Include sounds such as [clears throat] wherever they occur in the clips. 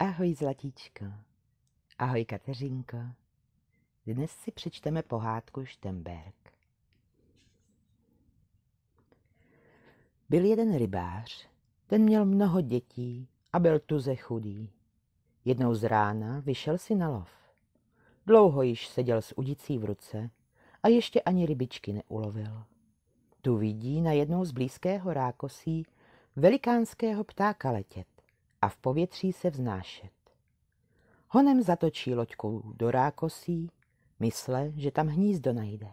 Ahoj Zlatíčko. Ahoj Kateřinko. Dnes si přečteme pohádku Štemberg. Byl jeden rybář, ten měl mnoho dětí a byl tuze chudý. Jednou z rána vyšel si na lov. Dlouho již seděl s udicí v ruce a ještě ani rybičky neulovil. Tu vidí na jednou z blízkého rákosí velikánského ptáka letět a v povětří se vznášet. Honem zatočí loďkou do rákosí, mysle, že tam hnízdo najde.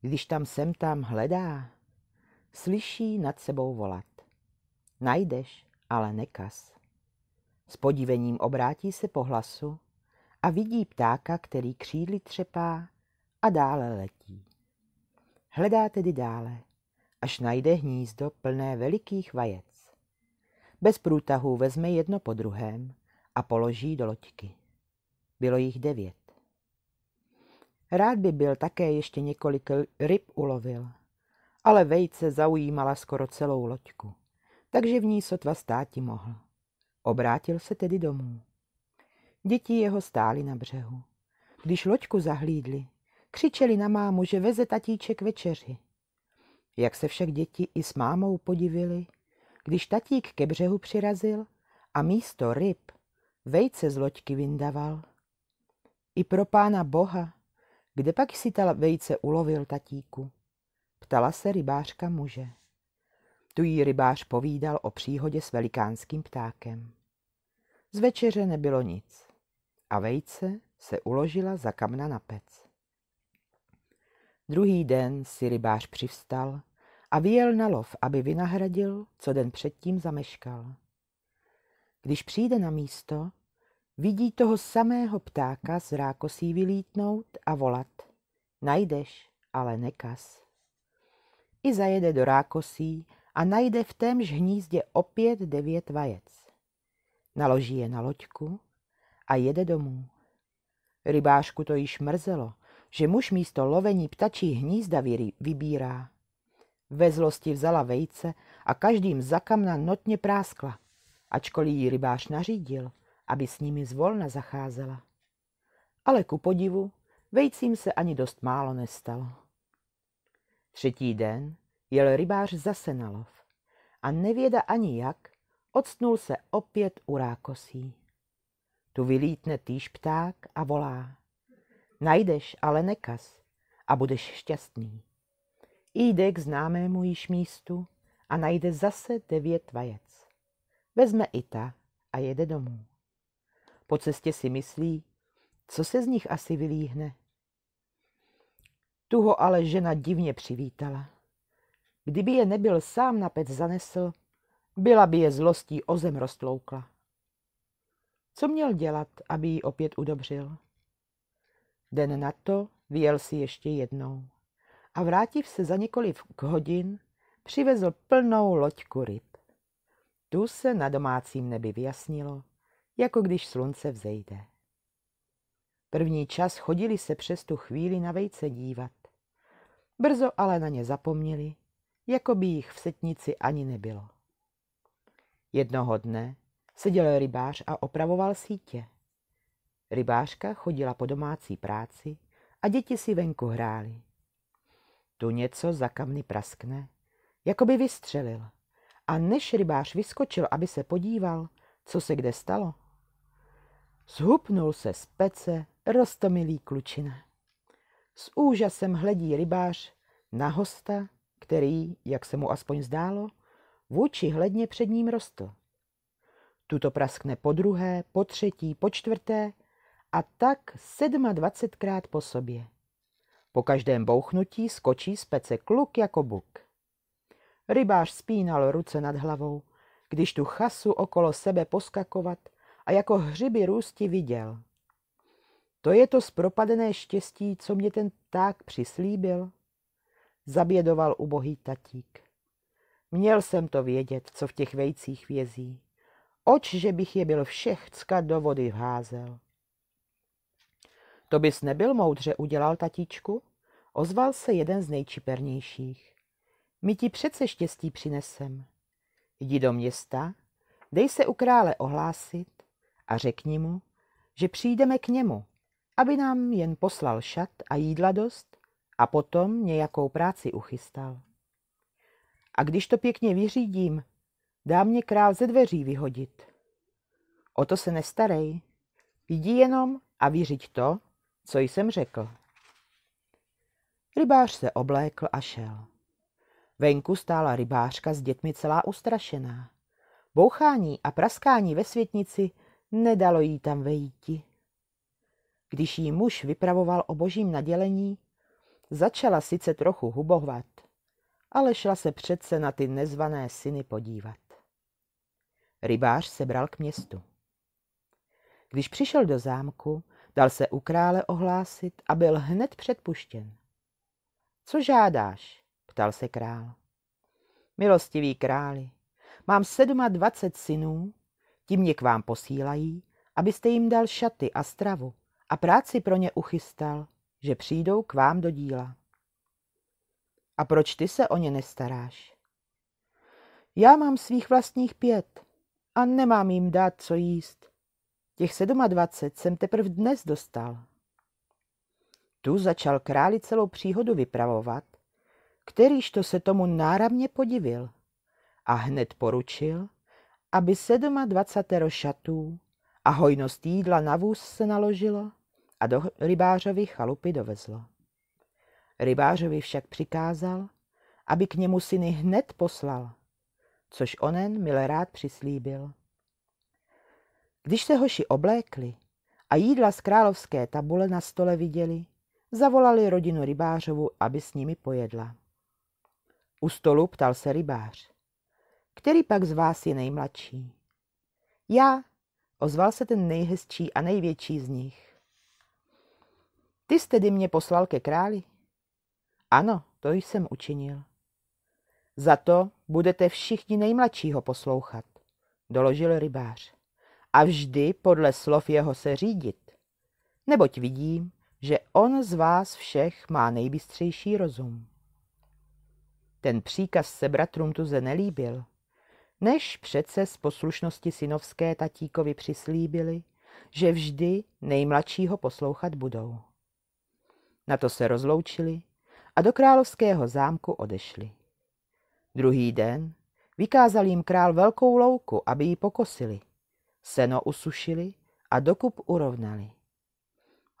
Když tam sem tam hledá, slyší nad sebou volat. Najdeš, ale nekas. S podivením obrátí se po hlasu a vidí ptáka, který křídly třepá a dále letí. Hledá tedy dále, až najde hnízdo plné velikých vajec. Bez průtahů vezme jedno po druhém a položí do loďky. Bylo jich devět. Rád by byl také ještě několik ryb ulovil, ale vejce zaujímala skoro celou loďku, takže v ní sotva státi mohl. Obrátil se tedy domů. Děti jeho stály na břehu. Když loďku zahlídli, křičeli na mámu, že veze tatíček večeři. Jak se však děti i s mámou podivili, když tatík ke břehu přirazil a místo ryb vejce z loďky vyndaval. I pro pána boha, kde pak si ta vejce ulovil tatíku? Ptala se rybářka muže. Tu jí rybář povídal o příhodě s velikánským ptákem. Z večeře nebylo nic a vejce se uložila za kamna na pec. Druhý den si rybář přivstal a vyjel na lov, aby vynahradil, co den předtím zameškal. Když přijde na místo, vidí toho samého ptáka z rákosí vylítnout a volat. Najdeš, ale nekas. I zajede do rákosí a najde v témž hnízdě opět devět vajec. Naloží je na loďku a jede domů. Rybášku to již mrzelo, že muž místo lovení ptačí hnízda vybírá ve zlosti vzala vejce a každým za kamna notně práskla, ačkoliv jí rybář nařídil, aby s nimi zvolna zacházela. Ale ku podivu, vejcím se ani dost málo nestalo. Třetí den jel rybář zase na lov a nevěda ani jak, odstnul se opět u rákosí. Tu vylítne týž pták a volá. Najdeš ale nekaz a budeš šťastný jde k známému již místu a najde zase devět vajec. Vezme i ta a jede domů. Po cestě si myslí, co se z nich asi vylíhne. Tu ho ale žena divně přivítala. Kdyby je nebyl sám na pec zanesl, byla by je zlostí o zem roztloukla. Co měl dělat, aby ji opět udobřil? Den na to vyjel si ještě jednou a vrátiv se za několik hodin přivezl plnou loďku ryb. Tu se na domácím nebi vyjasnilo, jako když slunce vzejde. První čas chodili se přes tu chvíli na vejce dívat. Brzo ale na ně zapomněli, jako by jich v setnici ani nebylo. Jednoho dne seděl rybář a opravoval sítě. Rybářka chodila po domácí práci a děti si venku hrály. Tu něco za kamny praskne, jako by vystřelil. A než rybář vyskočil, aby se podíval, co se kde stalo, zhupnul se z pece rostomilý klučina. S úžasem hledí rybář na hosta, který, jak se mu aspoň zdálo, vůči hledně před ním rostl. Tuto praskne po druhé, po třetí, po čtvrté a tak sedma dvacetkrát po sobě. Po každém bouchnutí skočí z pece kluk jako buk. Rybář spínal ruce nad hlavou, když tu chasu okolo sebe poskakovat a jako hřiby růsti viděl. To je to zpropadené štěstí, co mě ten pták přislíbil, zabědoval ubohý tatík. Měl jsem to vědět, co v těch vejcích vězí. Oč, že bych je byl všech do vody vházel. To bys nebyl moudře udělal, tatíčku? Ozval se jeden z nejčipernějších. My ti přece štěstí přinesem. Jdi do města, dej se u krále ohlásit a řekni mu, že přijdeme k němu, aby nám jen poslal šat a jídla dost a potom nějakou práci uchystal. A když to pěkně vyřídím, dá mě král ze dveří vyhodit. O to se nestarej. Jdi jenom a vyřiď to, co jsem řekl? Rybář se oblékl a šel. Venku stála rybářka s dětmi celá ustrašená. Bouchání a praskání ve světnici nedalo jí tam vejíti. Když jí muž vypravoval o božím nadělení, začala sice trochu hubovat, ale šla se přece na ty nezvané syny podívat. Rybář se bral k městu. Když přišel do zámku, Dal se u krále ohlásit a byl hned předpuštěn. Co žádáš? ptal se král. Milostivý králi, mám sedma dvacet synů, ti mě k vám posílají, abyste jim dal šaty a stravu a práci pro ně uchystal, že přijdou k vám do díla. A proč ty se o ně nestaráš? Já mám svých vlastních pět a nemám jim dát co jíst, Těch 27 jsem teprve dnes dostal. Tu začal králi celou příhodu vypravovat, kterýž to se tomu náramně podivil a hned poručil, aby 27 šatů a hojnost jídla na vůz se naložilo a do rybářovy chalupy dovezlo. Rybářovi však přikázal, aby k němu syny hned poslal, což onen rád přislíbil. Když se hoši oblékli a jídla z královské tabule na stole viděli, zavolali rodinu rybářovu, aby s nimi pojedla. U stolu ptal se rybář. Který pak z vás je nejmladší? Já, ozval se ten nejhezčí a největší z nich. Ty jste tedy mě poslal ke králi? Ano, to jsem učinil. Za to budete všichni nejmladšího poslouchat, doložil rybář a vždy podle slov jeho se řídit. Neboť vidím, že on z vás všech má nejbystřejší rozum. Ten příkaz se bratrům tuze nelíbil, než přece z poslušnosti synovské tatíkovi přislíbili, že vždy nejmladšího poslouchat budou. Na to se rozloučili a do královského zámku odešli. Druhý den vykázal jim král velkou louku, aby ji pokosili. Seno usušili a dokup urovnali.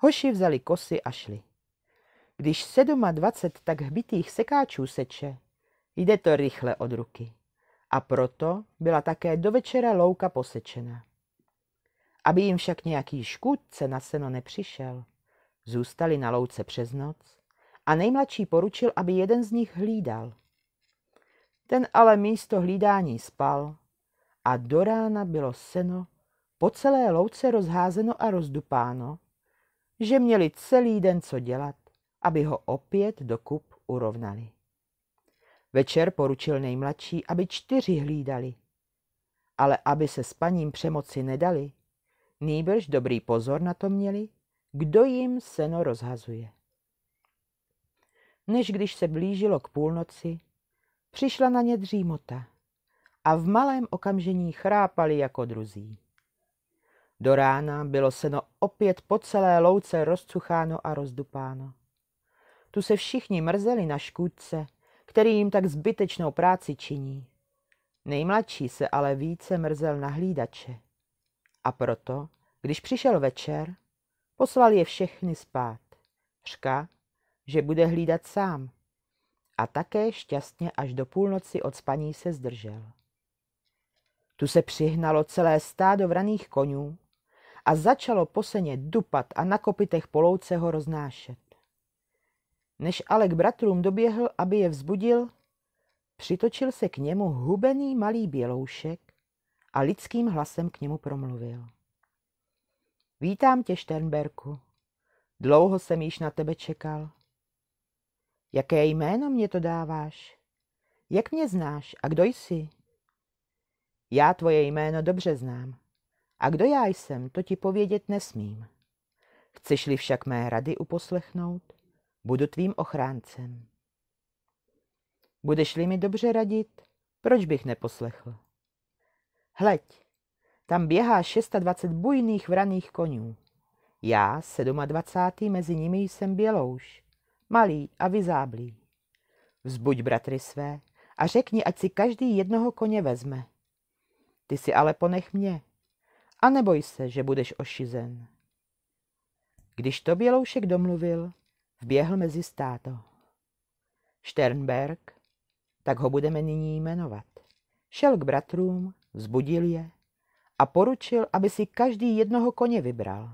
Hoši vzali kosy a šli. Když dvacet tak hbitých sekáčů seče, jde to rychle od ruky. A proto byla také do večera louka posečena. Aby jim však nějaký škůdce na seno nepřišel, zůstali na louce přes noc a nejmladší poručil, aby jeden z nich hlídal. Ten ale místo hlídání spal a do rána bylo seno po celé louce rozházeno a rozdupáno, že měli celý den co dělat, aby ho opět do kup urovnali. Večer poručil nejmladší, aby čtyři hlídali. Ale aby se s paním přemoci nedali, nýbrž dobrý pozor na to měli, kdo jim seno rozhazuje. Než když se blížilo k půlnoci, přišla na ně dřímota a v malém okamžení chrápali jako druzí. Do rána bylo seno opět po celé louce rozcucháno a rozdupáno. Tu se všichni mrzeli na škůdce, který jim tak zbytečnou práci činí. Nejmladší se ale více mrzel na hlídače. A proto, když přišel večer, poslal je všechny spát. Řka, že bude hlídat sám. A také šťastně až do půlnoci od spaní se zdržel. Tu se přihnalo celé stádo vraných konů a začalo poseně dupat a na kopitech polouce ho roznášet. Než ale k bratrům doběhl, aby je vzbudil, přitočil se k němu hubený malý běloušek a lidským hlasem k němu promluvil. Vítám tě, Šternberku. Dlouho jsem již na tebe čekal. Jaké jméno mě to dáváš? Jak mě znáš a kdo jsi? Já tvoje jméno dobře znám. A kdo já jsem, to ti povědět nesmím. Chceš-li však mé rady uposlechnout, budu tvým ochráncem. Budeš-li mi dobře radit, proč bych neposlechl? Hleď, tam běhá 26 bujných vraných konů. Já, 27. mezi nimi jsem bělouš, malý a vyzáblý. Vzbuď bratry své a řekni, ať si každý jednoho koně vezme. Ty si ale ponech mě, a neboj se, že budeš ošizen. Když to Běloušek domluvil, vběhl mezi státo. Sternberg, tak ho budeme nyní jmenovat, šel k bratrům, vzbudil je a poručil, aby si každý jednoho koně vybral.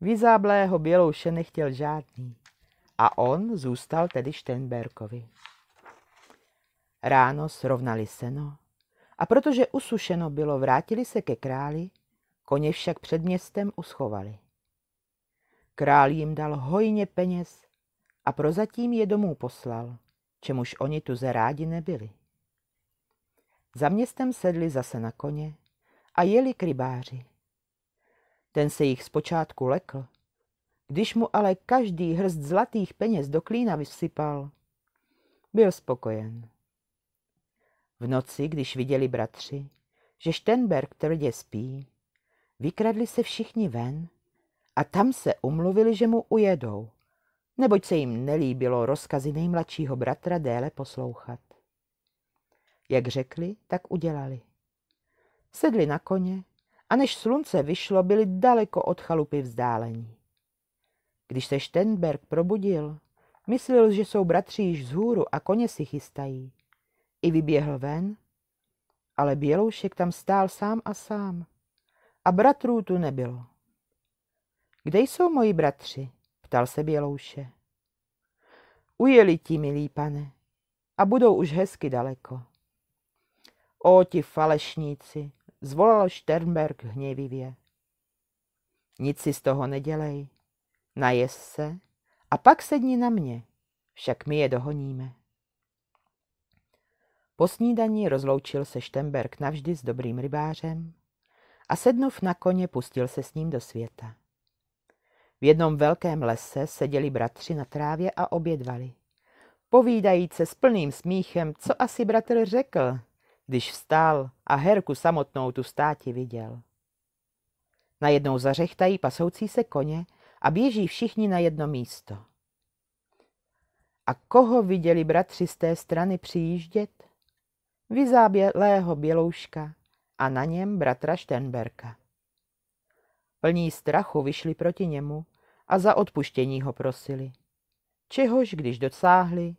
Vyzáblého Bělouše nechtěl žádný a on zůstal tedy Štenberkovi. Ráno srovnali seno, a protože usušeno bylo, vrátili se ke králi, koně však před městem uschovali. Král jim dal hojně peněz a prozatím je domů poslal, čemuž oni tu ze rádi nebyli. Za městem sedli zase na koně a jeli k rybáři. Ten se jich zpočátku lekl, když mu ale každý hrst zlatých peněz do klína vysypal, byl spokojen. V noci, když viděli bratři, že Štenberg tvrdě spí, vykradli se všichni ven a tam se umluvili, že mu ujedou, neboť se jim nelíbilo rozkazy nejmladšího bratra déle poslouchat. Jak řekli, tak udělali. Sedli na koně a než slunce vyšlo, byli daleko od chalupy vzdálení. Když se Štenberg probudil, myslel, že jsou bratři již hůru a koně si chystají. I vyběhl ven, ale Běloušek tam stál sám a sám a bratrů tu nebylo. Kde jsou moji bratři? ptal se Bělouše. Ujeli ti, milý pane, a budou už hezky daleko. O, ti falešníci, zvolal Šternberg hněvivě. Nic si z toho nedělej. Najez se a pak sedni na mě, však my je dohoníme. Po snídaní rozloučil se Štemberg navždy s dobrým rybářem a sednov na koně pustil se s ním do světa. V jednom velkém lese seděli bratři na trávě a obědvali. Povídajíce s plným smíchem, co asi bratr řekl, když vstál a herku samotnou tu státi viděl. Najednou zařechtají pasoucí se koně a běží všichni na jedno místo. A koho viděli bratři z té strany přijíždět? vyzábělého bělouška a na něm bratra Štenberka. Plní strachu vyšli proti němu a za odpuštění ho prosili. Čehož, když dosáhli,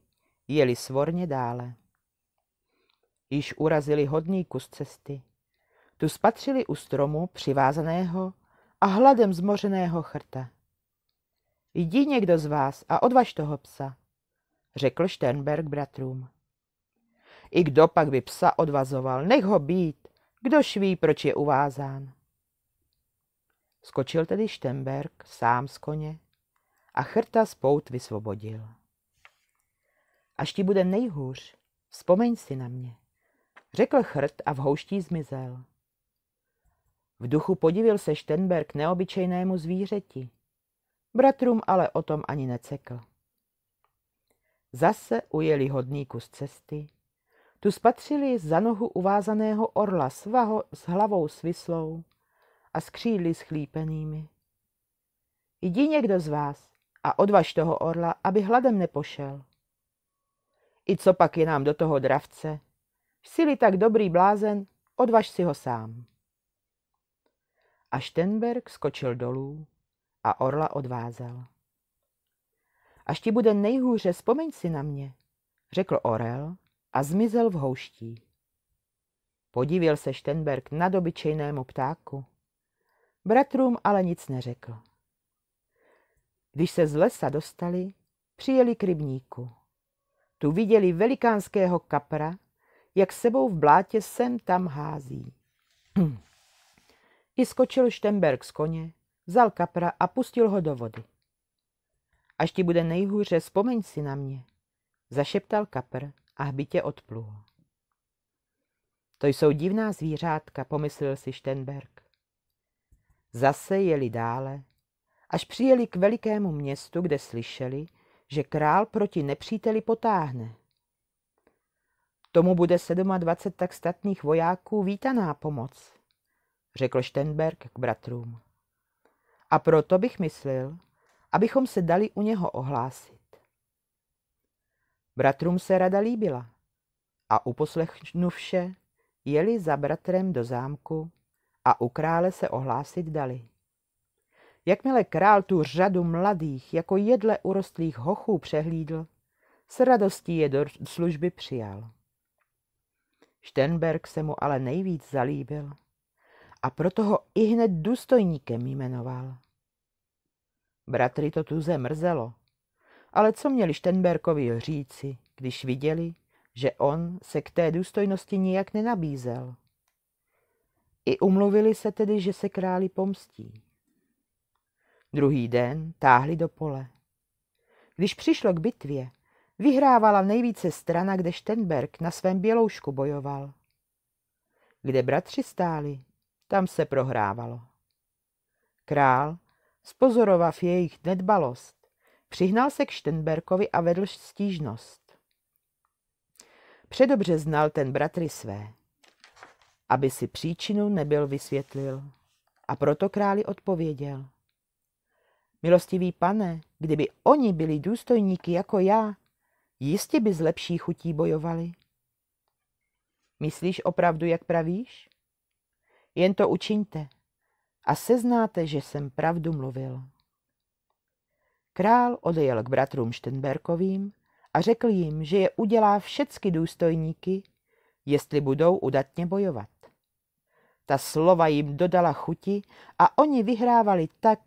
jeli svorně dále. Již urazili hodný kus cesty. Tu spatřili u stromu přivázaného a hladem zmořeného chrta. Jdi někdo z vás a odvaž toho psa, řekl Štenberg bratrům. I kdo pak by psa odvazoval? Nech ho být. kdo ví, proč je uvázán? Skočil tedy Štemberg sám z koně a chrta pout vysvobodil. Až ti bude nejhůř, vzpomeň si na mě, řekl chrt a v houští zmizel. V duchu podivil se Štenberg neobyčejnému zvířeti. Bratrům ale o tom ani necekl. Zase ujeli hodný kus cesty tu spatřili za nohu uvázaného orla svaho s hlavou svislou a s křídly schlípenými. Jdi někdo z vás a odvaž toho orla, aby hladem nepošel. I co pak je nám do toho dravce? Jsi-li tak dobrý blázen, odvaž si ho sám. A Štenberg skočil dolů a orla odvázal. Až ti bude nejhůře, vzpomeň si na mě, řekl orel a zmizel v houští. Podíval se Štenberg na obyčejnému ptáku. Bratrům ale nic neřekl. Když se z lesa dostali, přijeli k rybníku. Tu viděli velikánského kapra, jak sebou v blátě sem tam hází. [clears throat] I skočil Štenberg z koně, vzal kapra a pustil ho do vody. Až ti bude nejhůře, vzpomeň si na mě, zašeptal kapr a hbitě odplul. To jsou divná zvířátka, pomyslel si Štenberg. Zase jeli dále, až přijeli k velikému městu, kde slyšeli, že král proti nepříteli potáhne. Tomu bude 27 tak statných vojáků vítaná pomoc, řekl Štenberg k bratrům. A proto bych myslel, abychom se dali u něho ohlásit. Bratrům se rada líbila a vše, jeli za bratrem do zámku a u krále se ohlásit dali. Jakmile král tu řadu mladých jako jedle urostlých hochů přehlídl, s radostí je do služby přijal. Štenberg se mu ale nejvíc zalíbil a proto ho i hned důstojníkem jmenoval. Bratry to tuze mrzelo, ale co měli Štenberkovi říci, když viděli, že on se k té důstojnosti nijak nenabízel? I umluvili se tedy, že se králi pomstí. Druhý den táhli do pole. Když přišlo k bitvě, vyhrávala nejvíce strana, kde Štenberg na svém běloušku bojoval. Kde bratři stáli, tam se prohrávalo. Král, spozorovav jejich nedbalost, Přihnal se k Štenberkovi a vedl stížnost. Předobře znal ten bratry své, aby si příčinu nebyl vysvětlil. A proto králi odpověděl. Milostivý pane, kdyby oni byli důstojníky jako já, jistě by z lepší chutí bojovali. Myslíš opravdu, jak pravíš? Jen to učiňte a seznáte, že jsem pravdu mluvil. Král odejel k bratrům Štenberkovým a řekl jim, že je udělá všecky důstojníky, jestli budou udatně bojovat. Ta slova jim dodala chuti a oni vyhrávali tak,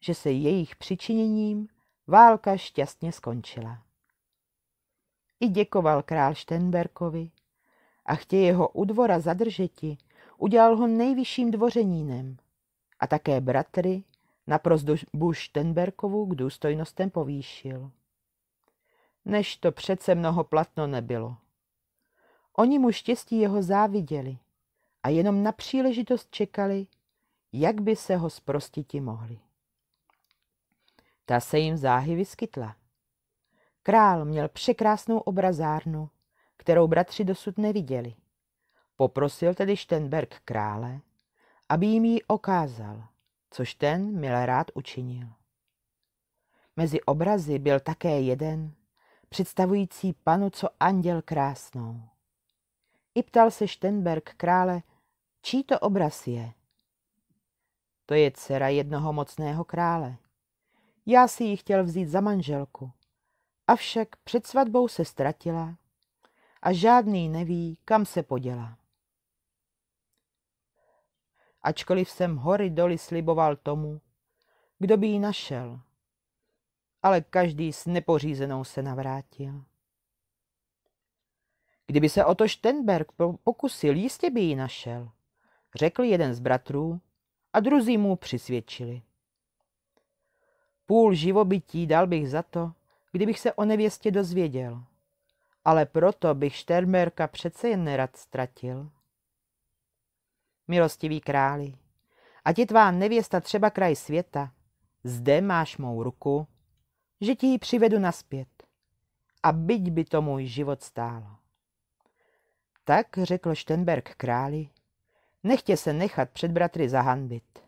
že se jejich přičiněním válka šťastně skončila. I děkoval král Štenberkovi a chtěje ho u dvora zadržeti, udělal ho nejvyšším dvořenínem a také bratry Naprozdu Buštenberkovu k důstojnostem povýšil. Než to přece mnoho platno nebylo. Oni mu štěstí jeho záviděli a jenom na příležitost čekali, jak by se ho zprostiti mohli. Ta se jim záhy vyskytla. Král měl překrásnou obrazárnu, kterou bratři dosud neviděli. Poprosil tedy Štenberg krále, aby jim ji okázal – což ten mile rád učinil. Mezi obrazy byl také jeden, představující panu co anděl krásnou. I ptal se Štenberg krále, čí to obraz je. To je dcera jednoho mocného krále. Já si ji chtěl vzít za manželku, avšak před svatbou se ztratila a žádný neví, kam se poděla ačkoliv jsem hory doly sliboval tomu, kdo by ji našel. Ale každý s nepořízenou se navrátil. Kdyby se o to Štenberg pokusil, jistě by ji našel, řekl jeden z bratrů a druzí mu přisvědčili. Půl živobytí dal bych za to, kdybych se o nevěstě dozvěděl, ale proto bych Štenberka přece jen nerad ztratil milostivý králi, ať je tvá nevěsta třeba kraj světa, zde máš mou ruku, že ti ji přivedu naspět. A byť by to můj život stálo. Tak řekl Štenberg králi, nechtě se nechat před bratry zahanbit.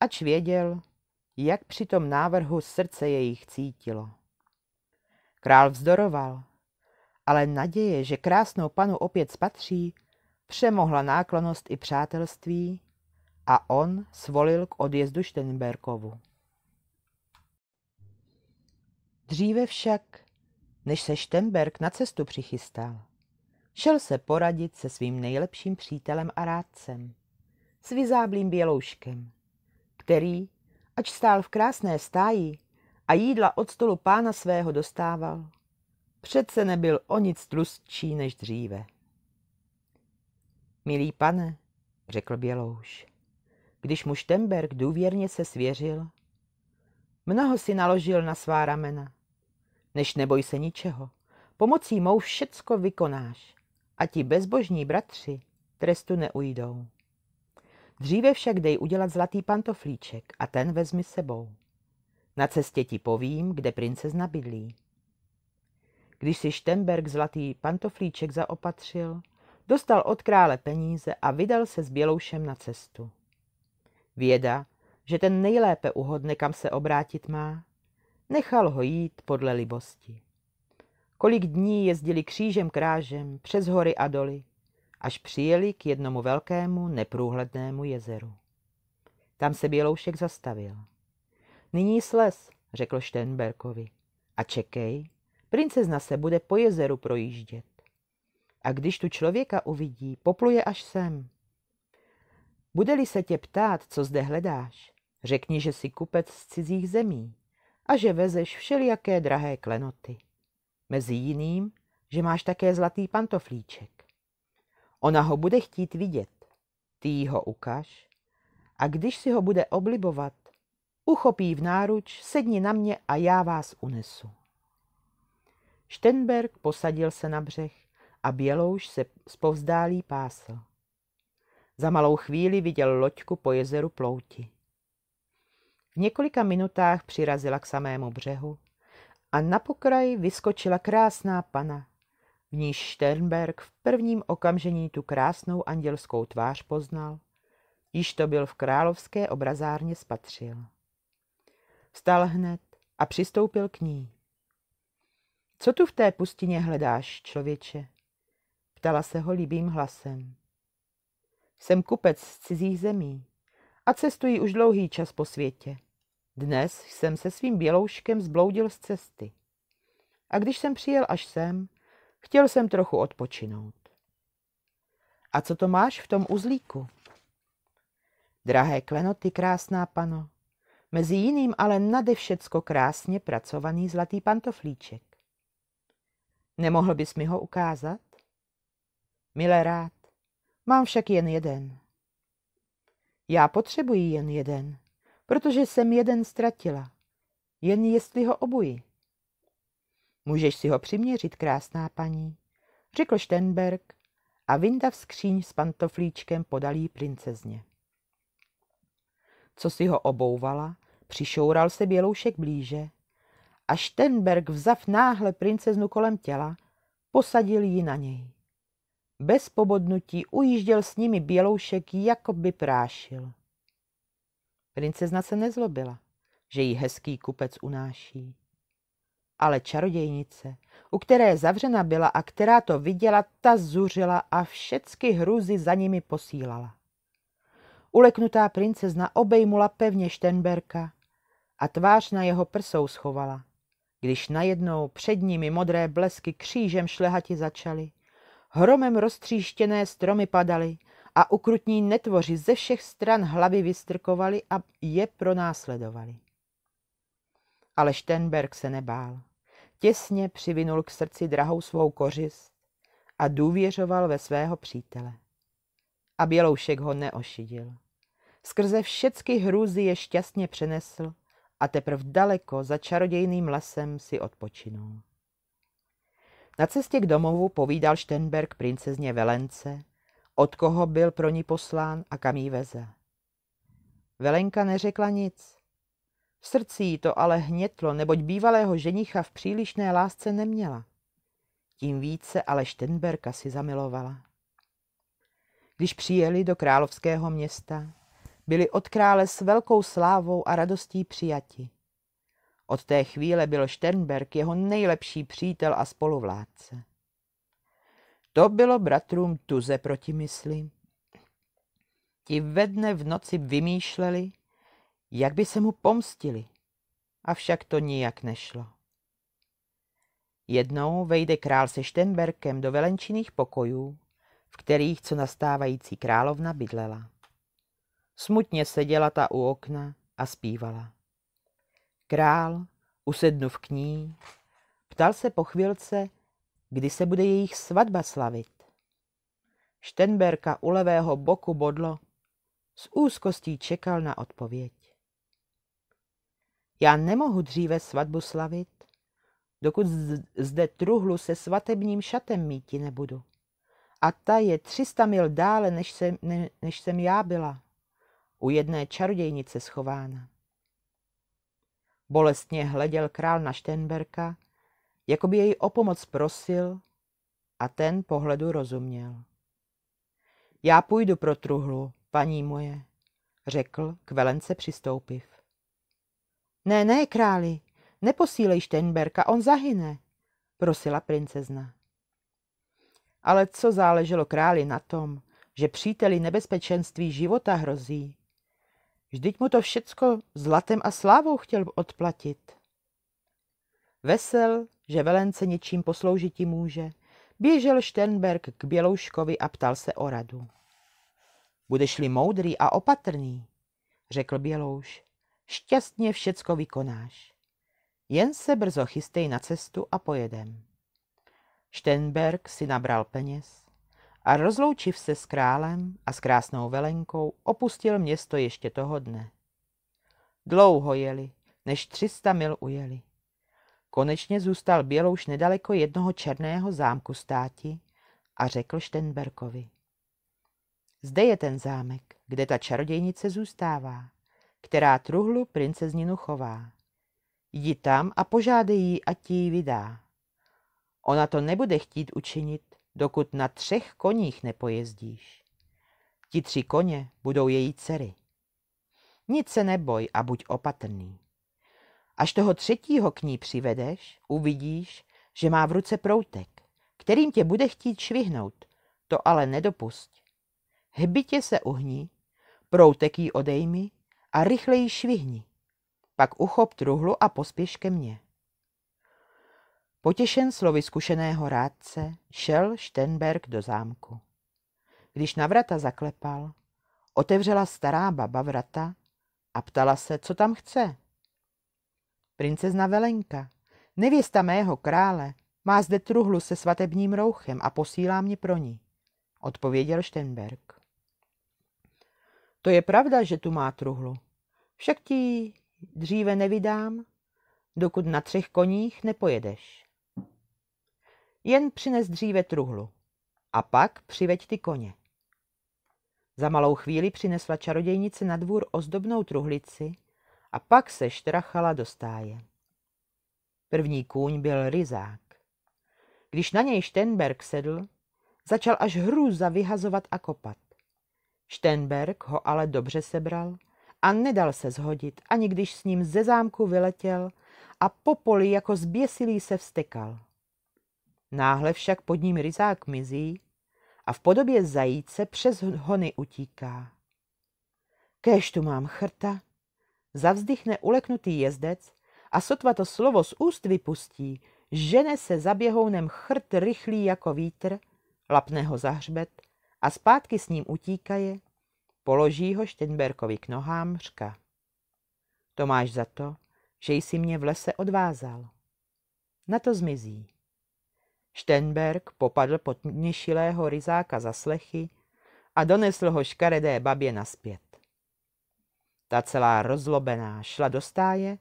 Ač věděl, jak při tom návrhu srdce jejich cítilo. Král vzdoroval, ale naděje, že krásnou panu opět spatří, přemohla náklonost i přátelství a on svolil k odjezdu Štenberkovu. Dříve však, než se Štenberg na cestu přichystal, šel se poradit se svým nejlepším přítelem a rádcem, s vyzáblým bělouškem, který, ač stál v krásné stáji a jídla od stolu pána svého dostával, přece nebyl o nic tlustší než dříve. Milý pane, řekl Bělouš, když mu Štemberg důvěrně se svěřil, mnoho si naložil na svá ramena. Než neboj se ničeho, pomocí mou všecko vykonáš a ti bezbožní bratři trestu neujdou. Dříve však dej udělat zlatý pantoflíček a ten vezmi sebou. Na cestě ti povím, kde princezna bydlí. Když si Štemberg zlatý pantoflíček zaopatřil, Dostal od krále peníze a vydal se s Běloušem na cestu. Věda, že ten nejlépe uhodne, kam se obrátit má, nechal ho jít podle libosti. Kolik dní jezdili křížem krážem přes hory a doly, až přijeli k jednomu velkému neprůhlednému jezeru. Tam se Běloušek zastavil. Nyní sles, řekl Štenberkovi, a čekej, princezna se bude po jezeru projíždět a když tu člověka uvidí, popluje až sem. Bude-li se tě ptát, co zde hledáš, řekni, že jsi kupec z cizích zemí a že vezeš všelijaké drahé klenoty. Mezi jiným, že máš také zlatý pantoflíček. Ona ho bude chtít vidět, ty jí ho ukaž a když si ho bude oblibovat, uchopí v náruč, sedni na mě a já vás unesu. Štenberg posadil se na břeh a bělouš se spovzdálí pásl. Za malou chvíli viděl loďku po jezeru plouti. V několika minutách přirazila k samému břehu a na pokraji vyskočila krásná pana, v níž Sternberg v prvním okamžení tu krásnou andělskou tvář poznal, již to byl v královské obrazárně spatřil. Vstal hned a přistoupil k ní. Co tu v té pustině hledáš, člověče? Zeptala se ho líbým hlasem. Jsem kupec z cizích zemí a cestuji už dlouhý čas po světě. Dnes jsem se svým bělouškem zbloudil z cesty. A když jsem přijel až sem, chtěl jsem trochu odpočinout. A co to máš v tom uzlíku? Drahé klenoty, krásná pano, mezi jiným ale nade všecko krásně pracovaný zlatý pantoflíček. Nemohl bys mi ho ukázat? rád. mám však jen jeden. Já potřebuji jen jeden, protože jsem jeden ztratila. Jen jestli ho obuji. Můžeš si ho přiměřit, krásná paní, řekl Štenberg a v skříň s pantoflíčkem podalí princezně. Co si ho obouvala, přišoural se běloušek blíže a Štenberg vzav náhle princeznu kolem těla, posadil ji na něj. Bez pobodnutí ujížděl s nimi Běloušek, jako by prášil. Princezna se nezlobila, že jí hezký kupec unáší. Ale čarodějnice, u které zavřena byla a která to viděla, ta zuřila a všecky hruzy za nimi posílala. Uleknutá princezna obejmula pevně Štenberka a tvář na jeho prsou schovala, když najednou před nimi modré blesky křížem šlehati začaly Hromem roztříštěné stromy padaly a ukrutní netvoři ze všech stran hlavy vystrkovali a je pronásledovali. Ale Štenberg se nebál. Těsně přivinul k srdci drahou svou kořist a důvěřoval ve svého přítele. A Běloušek ho neošidil. Skrze všecky hrůzy je šťastně přenesl a teprv daleko za čarodějným lesem si odpočinul. Na cestě k domovu povídal Štenberg princezně Velence, od koho byl pro ní poslán a kam jí veze. Velenka neřekla nic. V srdci jí to ale hnětlo, neboť bývalého ženicha v přílišné lásce neměla. Tím více ale Štenberka si zamilovala. Když přijeli do královského města, byli od krále s velkou slávou a radostí přijati. Od té chvíle byl Sternberg jeho nejlepší přítel a spoluvládce. To bylo bratrům tuze proti mysli. Ti ve dne v noci vymýšleli, jak by se mu pomstili, avšak to nijak nešlo. Jednou vejde král se Štenberkem do velenčiných pokojů, v kterých co nastávající královna bydlela. Smutně seděla ta u okna a zpívala. Král, usednu v kní, ptal se po chvilce, kdy se bude jejich svatba slavit. Štenberka u levého boku bodlo, s úzkostí čekal na odpověď. Já nemohu dříve svatbu slavit, dokud zde truhlu se svatebním šatem míti nebudu. A ta je třista mil dále, než jsem, ne, než jsem já byla, u jedné čarodějnice schována. Bolestně hleděl král na Štenberka, jako by jej o pomoc prosil a ten pohledu rozuměl. Já půjdu pro truhlu, paní moje, řekl k velence přistoupiv. Ne, ne, králi, neposílej Štenberka, on zahyne, prosila princezna. Ale co záleželo králi na tom, že příteli nebezpečenství života hrozí, Vždyť mu to všecko zlatem a slávou chtěl odplatit. Vesel, že velence něčím posloužiti může, běžel Štenberg k Bělouškovi a ptal se o radu. Budeš-li moudrý a opatrný, řekl Bělouš, šťastně všecko vykonáš. Jen se brzo chystej na cestu a pojedem. Štenberg si nabral peněz, a rozloučiv se s králem a s krásnou velenkou, opustil město ještě toho dne. Dlouho jeli, než 300 mil ujeli. Konečně zůstal Bělouš nedaleko jednoho černého zámku státi a řekl Štenberkovi. Zde je ten zámek, kde ta čarodějnice zůstává, která truhlu princezninu chová. Jdi tam a požádej ji, ať ti ji vydá. Ona to nebude chtít učinit, dokud na třech koních nepojezdíš. Ti tři koně budou její dcery. Nic se neboj a buď opatrný. Až toho třetího k ní přivedeš, uvidíš, že má v ruce proutek, kterým tě bude chtít švihnout, to ale nedopust. Hbitě se uhni, proutek jí odejmi a rychleji švihni. Pak uchop truhlu a pospěš ke mně. Potěšen slovy zkušeného rádce šel Štenberg do zámku. Když na vrata zaklepal, otevřela stará baba vrata a ptala se, co tam chce. Princezna Velenka, nevěsta mého krále, má zde truhlu se svatebním rouchem a posílá mě pro ní, odpověděl Štenberg. To je pravda, že tu má truhlu. Však ti dříve nevydám, dokud na třech koních nepojedeš. Jen přines dříve truhlu. A pak přiveď ty koně. Za malou chvíli přinesla čarodějnice na dvůr ozdobnou truhlici a pak se štrachala do stáje. První kůň byl ryzák. Když na něj Štenberg sedl, začal až hrůza vyhazovat a kopat. Štenberg ho ale dobře sebral a nedal se zhodit, ani když s ním ze zámku vyletěl a po poli jako zběsilý se vstekal. Náhle však pod ním ryzák mizí a v podobě zajíce přes hony utíká. Kéž tu mám chrta, zavzdychne uleknutý jezdec a sotva to slovo z úst vypustí, žene se za běhounem chrt rychlý jako vítr, lapne ho za hřbet a zpátky s ním utíkaje, položí ho Štenberkovi k nohám řka. To máš za to, že jsi mě v lese odvázal. Na to zmizí. Štenberg popadl pod nišilého ryzáka za slechy a donesl ho škaredé babě naspět. Ta celá rozlobená šla do stáje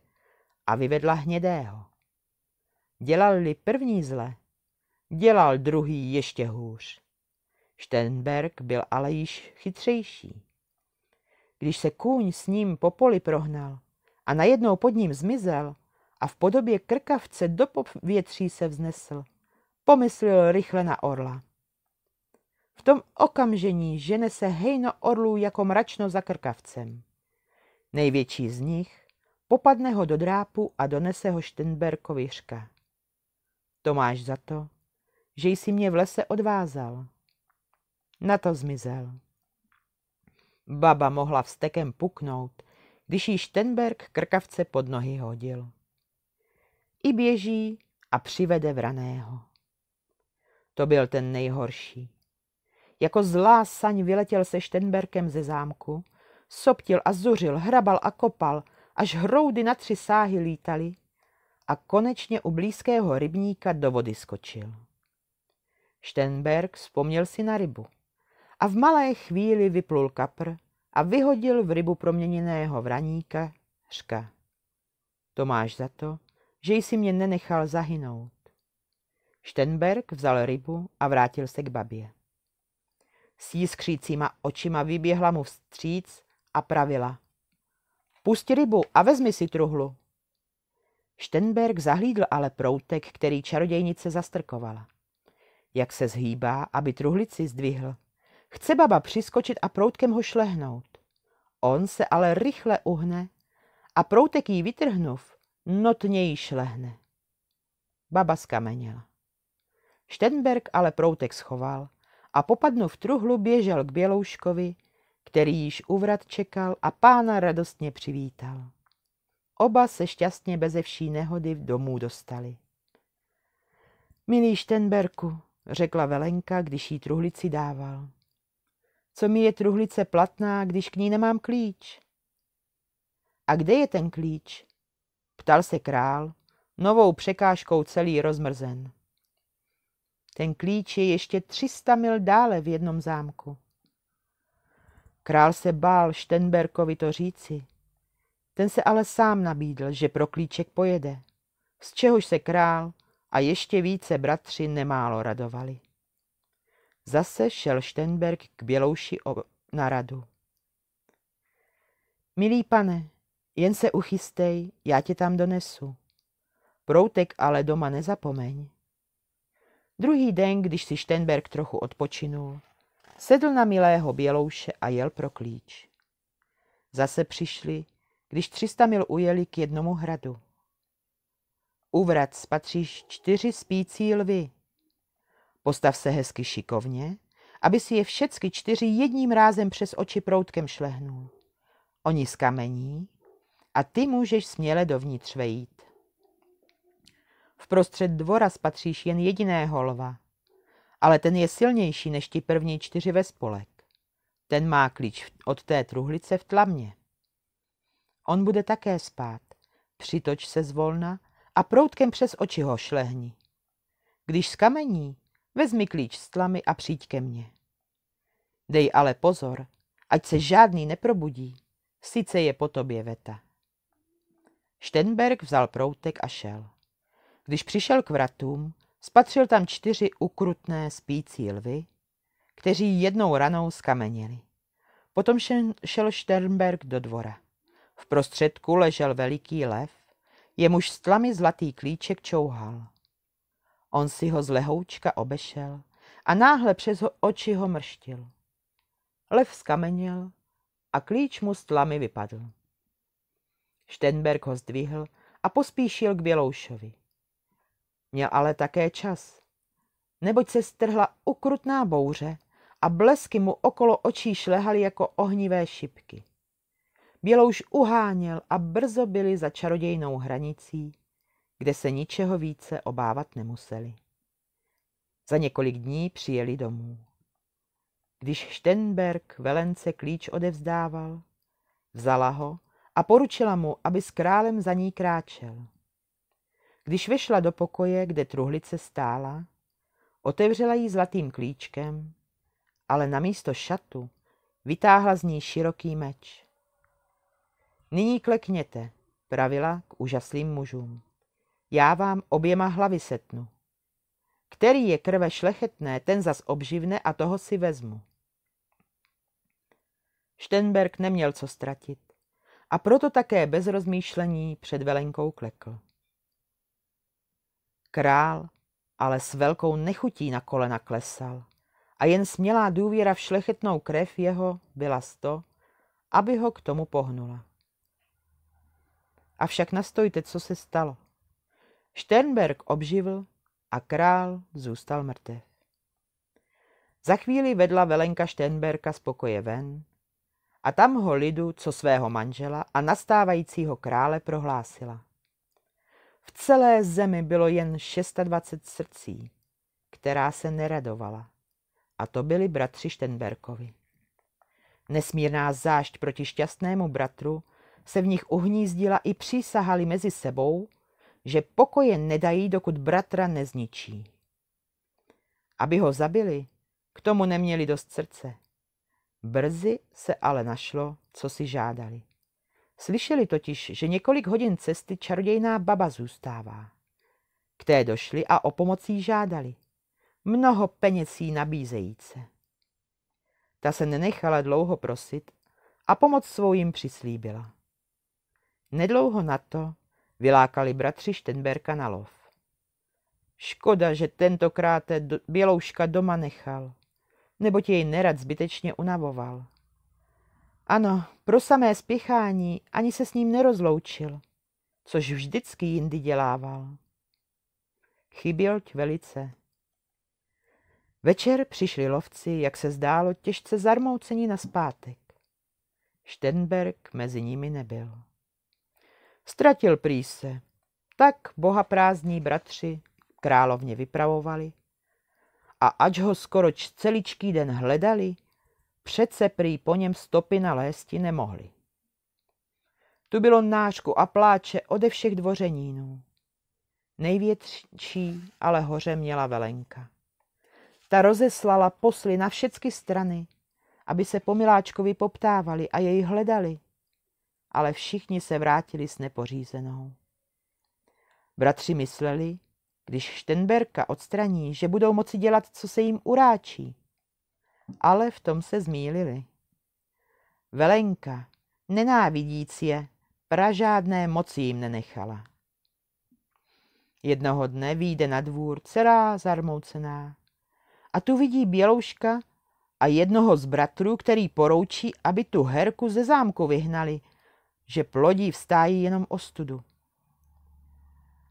a vyvedla hnědého. Dělal-li první zle, dělal druhý ještě hůř. Štenberg byl ale již chytřejší. Když se kůň s ním po poli prohnal a najednou pod ním zmizel a v podobě krkavce do povětří se vznesl, Pomyslil rychle na orla. V tom okamžení žene se hejno orlů jako mračno za krkavcem. Největší z nich popadne ho do drápu a donese ho Štenberkovi To máš za to, že jsi mě v lese odvázal. Na to zmizel. Baba mohla vstekem puknout, když jí Štenberg krkavce pod nohy hodil. I běží a přivede vraného. To byl ten nejhorší. Jako zlá saň vyletěl se Štenberkem ze zámku, soptil a zuřil, hrabal a kopal, až hroudy na tři sáhy lítaly a konečně u blízkého rybníka do vody skočil. Štenberg vzpomněl si na rybu a v malé chvíli vyplul kapr a vyhodil v rybu proměněného vraníka řka. Tomáš za to, že jsi mě nenechal zahynout. Štenberg vzal rybu a vrátil se k babě. S jiskřícíma očima vyběhla mu vstříc a pravila. Pust rybu a vezmi si truhlu. Štenberg zahlídl ale proutek, který čarodějnice zastrkovala. Jak se zhýbá, aby truhlici zdvihl. Chce baba přiskočit a proutkem ho šlehnout. On se ale rychle uhne a proutek jí vytrhnuv, notně jí šlehne. Baba skameněla. Štenberg ale proutek schoval a v truhlu běžel k Bělouškovi, který již u vrat čekal a pána radostně přivítal. Oba se šťastně beze vší nehody domů dostali. Milý Štenberku, řekla Velenka, když jí truhlici dával. Co mi je truhlice platná, když k ní nemám klíč? A kde je ten klíč? Ptal se král, novou překážkou celý rozmrzen. Ten klíč je ještě 300 mil dále v jednom zámku. Král se bál Štenberkovi to říci. Ten se ale sám nabídl, že pro klíček pojede, z čehož se král a ještě více bratři nemálo radovali. Zase šel Štenberg k Bělouši na radu. Milý pane, jen se uchystej, já tě tam donesu. Proutek ale doma nezapomeň. Druhý den, když si Štenberg trochu odpočinul, sedl na milého bělouše a jel pro klíč. Zase přišli, když 300 mil ujeli k jednomu hradu. Uvrat spatříš čtyři spící lvy. Postav se hezky šikovně, aby si je všecky čtyři jedním rázem přes oči proutkem šlehnul. Oni skamení a ty můžeš směle dovnitř vejít. V prostřed dvora spatříš jen jediného lva. Ale ten je silnější než ti první čtyři ve spolek. Ten má klíč od té truhlice v tlamě. On bude také spát. Přitoč se zvolna a proutkem přes oči ho šlehni. Když skamení, vezmi klíč z tlamy a přijď ke mně. Dej ale pozor, ať se žádný neprobudí, sice je po tobě veta. Štenberg vzal proutek a šel. Když přišel k vratům, spatřil tam čtyři ukrutné spící lvy, kteří jednou ranou skameněli. Potom šel Sternberg do dvora. V prostředku ležel veliký lev, jemuž s tlamy zlatý klíček čouhal. On si ho z lehoučka obešel a náhle přes ho oči ho mrštil. Lev skamenil a klíč mu s tlamy vypadl. Štenberg ho zdvihl a pospíšil k Běloušovi. Měl ale také čas, neboť se strhla ukrutná bouře a blesky mu okolo očí šlehaly jako ohnivé šipky. Bělouš uháněl a brzo byli za čarodějnou hranicí, kde se ničeho více obávat nemuseli. Za několik dní přijeli domů. Když Štenberg velence klíč odevzdával, vzala ho a poručila mu, aby s králem za ní kráčel. Když vešla do pokoje, kde truhlice stála, otevřela ji zlatým klíčkem, ale na místo šatu vytáhla z ní široký meč. Nyní klekněte, pravila k úžaslým mužům. Já vám oběma hlavy setnu. Který je krve šlechetné, ten zas obživne a toho si vezmu. Štenberg neměl co ztratit a proto také bez rozmýšlení před velenkou klekl. Král ale s velkou nechutí na kolena klesal a jen smělá důvěra v šlechetnou krev jeho byla sto, aby ho k tomu pohnula. Avšak nastojte, co se stalo. Sternberg obživl a král zůstal mrtev. Za chvíli vedla velenka Sternberka z pokoje ven a tam ho lidu, co svého manžela a nastávajícího krále prohlásila – v celé zemi bylo jen 26 srdcí, která se neradovala. A to byli bratři Štenberkovi. Nesmírná zášť proti šťastnému bratru se v nich uhnízdila i přísahali mezi sebou, že pokoje nedají, dokud bratra nezničí. Aby ho zabili, k tomu neměli dost srdce. Brzy se ale našlo, co si žádali. Slyšeli totiž, že několik hodin cesty čarodějná baba zůstává. K té došli a o pomocí žádali. Mnoho peněz jí nabízejíce. Ta se nenechala dlouho prosit a pomoc svou jim přislíbila. Nedlouho na to vylákali bratři Štenberka na lov. Škoda, že tentokrát bělouška doma nechal, nebo jej nerad zbytečně unavoval. Ano, pro samé spěchání ani se s ním nerozloučil, což vždycky jindy dělával. Chyběl velice. Večer přišli lovci, jak se zdálo, těžce zarmoucení na zpátek. Štenberg mezi nimi nebyl. Ztratil prý se. Tak boha prázdní bratři královně vypravovali. A ač ho skoro celičký den hledali, Přece prý po něm stopy na lésti nemohly. Tu bylo nášku a pláče ode všech dvořenínů. Největší ale hoře měla velenka. Ta rozeslala posly na všechny strany, aby se po Miláčkovi poptávali a jej hledali. Ale všichni se vrátili s nepořízenou. Bratři mysleli, když Štenberka odstraní, že budou moci dělat, co se jim uráčí ale v tom se zmýlili. Velenka, nenávidíc je, pražádné moci jim nenechala. Jednoho dne vyjde na dvůr dcera zarmoucená a tu vidí Bělouška a jednoho z bratrů, který poroučí, aby tu herku ze zámku vyhnali, že plodí vstájí jenom jenom ostudu.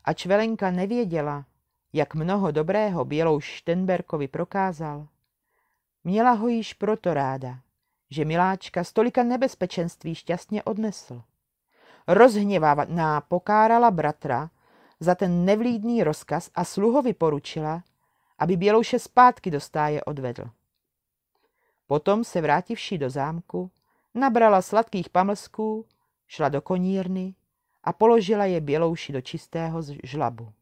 Ač Velenka nevěděla, jak mnoho dobrého Bělouš Štenberkovi prokázal – Měla ho již proto ráda, že miláčka stolika nebezpečenství šťastně odnesl. Rozhněvaná pokárala bratra za ten nevlídný rozkaz a sluhovi poručila, aby Bělouše zpátky do stáje odvedl. Potom se vrátivši do zámku, nabrala sladkých pamlsků, šla do konírny a položila je Bělouši do čistého žlabu.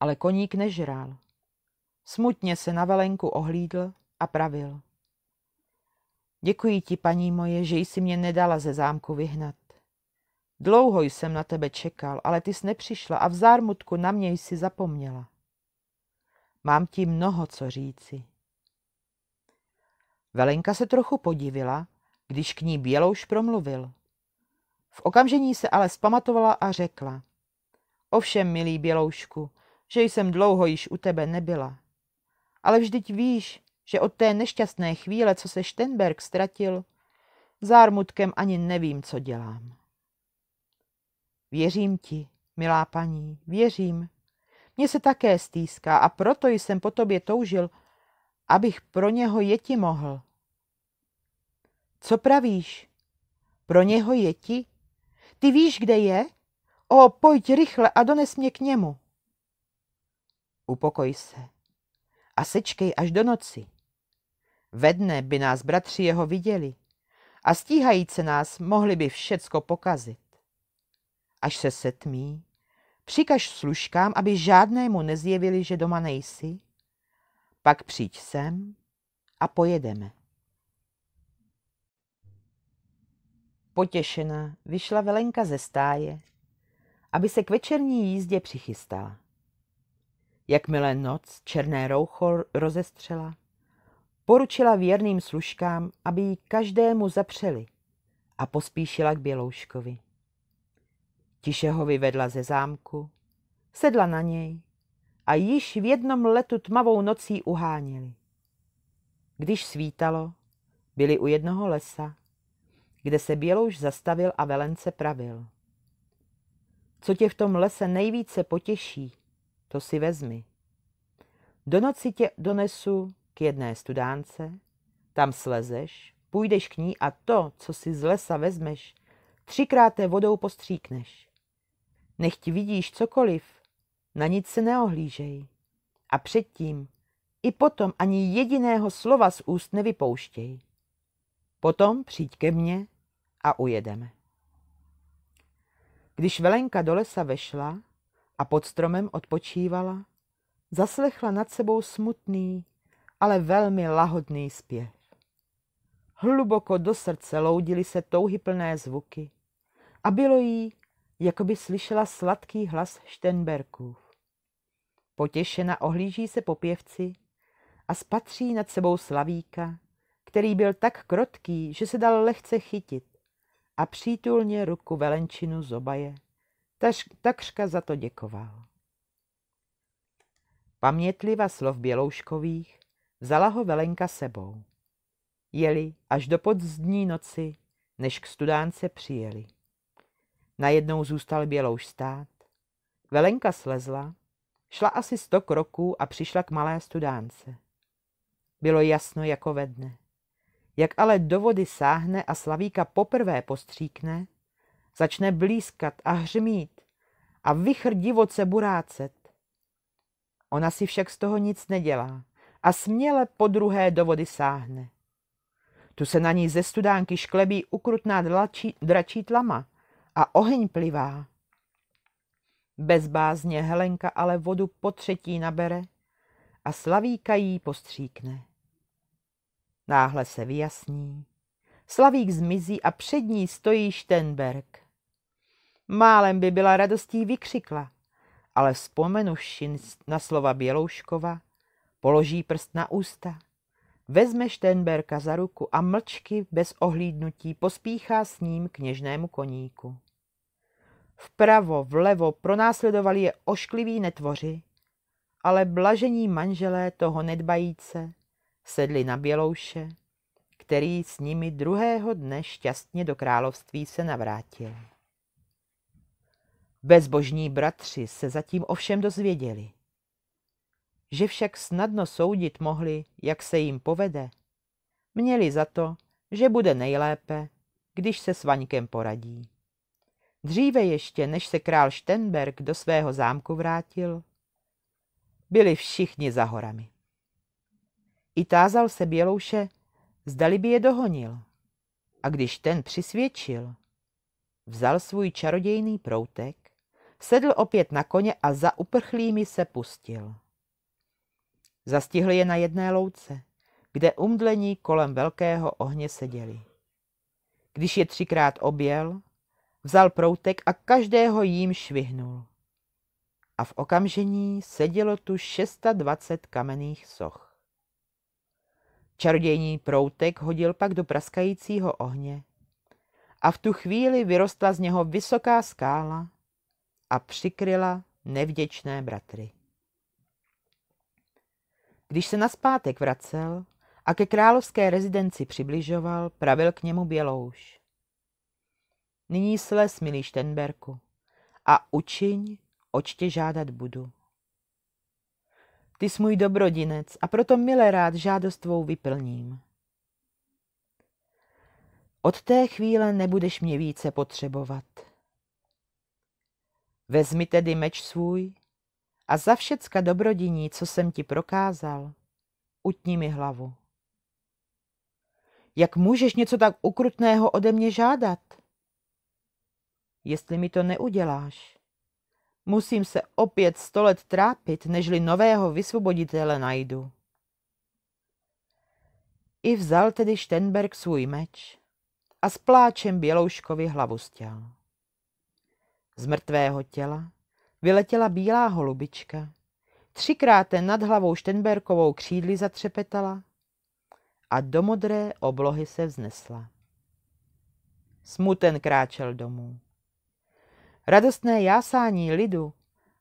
Ale koník nežrál. Smutně se na velenku ohlídl a pravil. Děkuji ti, paní moje, že jsi mě nedala ze zámku vyhnat. Dlouho jsem na tebe čekal, ale ty jsi nepřišla a v zármutku na mě jsi zapomněla. Mám ti mnoho co říci. Velenka se trochu podivila, když k ní Bělouš promluvil. V okamžení se ale spamatovala a řekla. Ovšem, milý Běloušku, že jsem dlouho již u tebe nebyla. Ale vždyť víš, že od té nešťastné chvíle, co se Štenberg ztratil, zármutkem ani nevím, co dělám. Věřím ti, milá paní, věřím. Mně se také stýská a proto jsem po tobě toužil, abych pro něho jeti mohl. Co pravíš? Pro něho jeti? Ty víš, kde je? O, pojď rychle a dones mě k němu. Upokoj se a sečkej až do noci. Ve dne by nás bratři jeho viděli a stíhajíce nás mohli by všecko pokazit. Až se setmí, přikaž služkám, aby žádnému nezjevili, že doma nejsi, pak přijď sem a pojedeme. Potěšena vyšla Velenka ze stáje, aby se k večerní jízdě přichystala. Jakmile noc černé roucho rozestřela, poručila věrným služkám, aby ji každému zapřeli a pospíšila k Bělouškovi. Tiše ho vyvedla ze zámku, sedla na něj a již v jednom letu tmavou nocí uháněli. Když svítalo, byli u jednoho lesa, kde se Bělouš zastavil a velence pravil. Co tě v tom lese nejvíce potěší, to si vezmi. Do noci tě donesu k jedné studánce, tam slezeš, půjdeš k ní a to, co si z lesa vezmeš, třikrát té vodou postříkneš. Nech ti vidíš cokoliv, na nic se neohlížej. A předtím, i potom ani jediného slova z úst nevypouštěj. Potom přijď ke mně a ujedeme. Když Velenka do lesa vešla, a pod stromem odpočívala, zaslechla nad sebou smutný, ale velmi lahodný zpěv. Hluboko do srdce loudily se touhy plné zvuky a bylo jí, jako by slyšela sladký hlas Štenberkův. Potěšena ohlíží se po pěvci a spatří nad sebou Slavíka, který byl tak krotký, že se dal lehce chytit a přítulně ruku Velenčinu zobaje takřka za to děkoval. Pamětliva slov Bělouškových vzala ho Velenka sebou. Jeli až do podzdní noci, než k studánce přijeli. Najednou zůstal Bělouš stát. Velenka slezla, šla asi sto kroků a přišla k malé studánce. Bylo jasno jako ve dne. Jak ale do vody sáhne a Slavíka poprvé postříkne, začne blízkat a hřmít a vychr divoce burácet. Ona si však z toho nic nedělá a směle po druhé do vody sáhne. Tu se na ní ze studánky šklebí ukrutná dlačí, dračí tlama a oheň plivá. Bezbázně Helenka ale vodu po třetí nabere a Slavíka jí postříkne. Náhle se vyjasní. Slavík zmizí a před ní stojí Štenberg. Málem by byla radostí vykřikla, ale vzpomenuši na slova Bělouškova, položí prst na ústa, vezme Štenberka za ruku a mlčky bez ohlídnutí pospíchá s ním k něžnému koníku. Vpravo, vlevo pronásledovali je oškliví netvoři, ale blažení manželé toho nedbajíce sedli na Bělouše, který s nimi druhého dne šťastně do království se navrátil. Bezbožní bratři se zatím ovšem dozvěděli. Že však snadno soudit mohli, jak se jim povede, měli za to, že bude nejlépe, když se s Vaňkem poradí. Dříve ještě, než se král Štenberg do svého zámku vrátil, byli všichni za horami. I tázal se Bělouše, zdali by je dohonil. A když ten přisvědčil, vzal svůj čarodějný proutek sedl opět na koně a za uprchlými se pustil. Zastihli je na jedné louce, kde umdlení kolem velkého ohně seděli. Když je třikrát objel, vzal proutek a každého jím švihnul. A v okamžení sedělo tu 620 kamenných soch. Čarodějní proutek hodil pak do praskajícího ohně a v tu chvíli vyrostla z něho vysoká skála, a přikryla nevděčné bratry. Když se naspátek vracel a ke královské rezidenci přibližoval, pravil k němu Bělouš. Nyní sles, milý Štenberku, a učiň, oč tě žádat budu. Ty jsi můj dobrodinec a proto milé rád žádost tvou vyplním. Od té chvíle nebudeš mě více potřebovat. Vezmi tedy meč svůj a za všecka dobrodiní, co jsem ti prokázal, utni mi hlavu. Jak můžeš něco tak ukrutného ode mě žádat? Jestli mi to neuděláš, musím se opět sto let trápit, nežli nového vysvoboditele najdu. I vzal tedy Štenberg svůj meč a s pláčem Bělouškovi hlavu stěl. Z mrtvého těla vyletěla bílá holubička. Třikrát ten nad hlavou Štenberkovou křídly zatřepetala a do modré oblohy se vznesla. Smuten kráčel domů. Radostné jásání lidu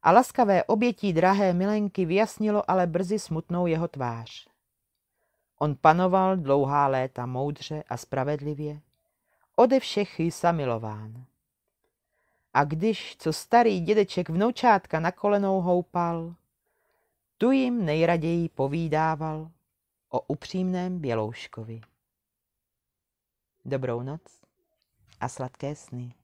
a laskavé obětí drahé milenky vyjasnilo ale brzy smutnou jeho tvář. On panoval dlouhá léta moudře a spravedlivě, ode všech samilován. milován a když, co starý dědeček vnoučátka na kolenou houpal, tu jim nejraději povídával o upřímném Bělouškovi. Dobrou noc a sladké sny.